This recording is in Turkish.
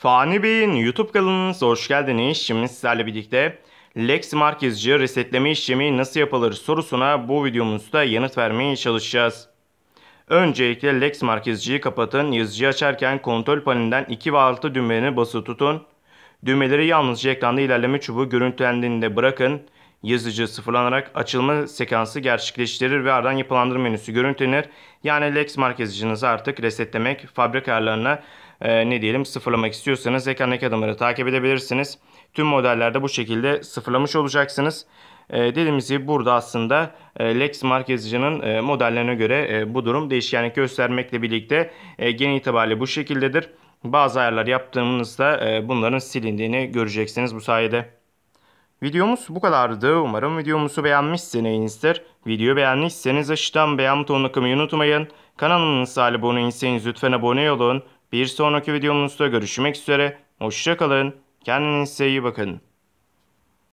Fani Bey'in YouTube kanalınıza hoş geldiniz. Şimdi sizlerle birlikte Lex Markizci resetleme işlemi nasıl yapılır sorusuna bu videomuzda yanıt vermeye çalışacağız. Öncelikle Lex Markizciyi kapatın. Yazıcı açarken kontrol panelinden 2 ve 6 düğmelerini basılı tutun. Düğmeleri yalnızca ekranda ilerleme çubuğu görüntülendiğinde bırakın yazıcı sıfırlanarak açılma sekansı gerçekleştirir ve ardından yapılandırma menüsü görüntülenir. Yani Lexmark yazıcınızı artık resetlemek, fabrika ayarlarına e, ne diyelim sıfırlamak istiyorsanız ekrandaki adımları takip edebilirsiniz. Tüm modellerde bu şekilde sıfırlamış olacaksınız. E, dediğimiz gibi burada aslında e, Lexmark yazıcının e, modellerine göre e, bu durum değişkenlik göstermekle birlikte e, genel itibariyle bu şekildedir. Bazı ayarlar yaptığınızda e, bunların silindiğini göreceksiniz bu sayede. Videomuz bu kadardı. Umarım videomuzu beğenmişsinizdir. Videoyu beğenmişseniz aşağıdan beğen butonuna kımayı unutmayın. Kanalımıza abone değilseniz lütfen abone olun. Bir sonraki videomuzda görüşmek üzere. Hoşçakalın. Kendinize iyi bakın.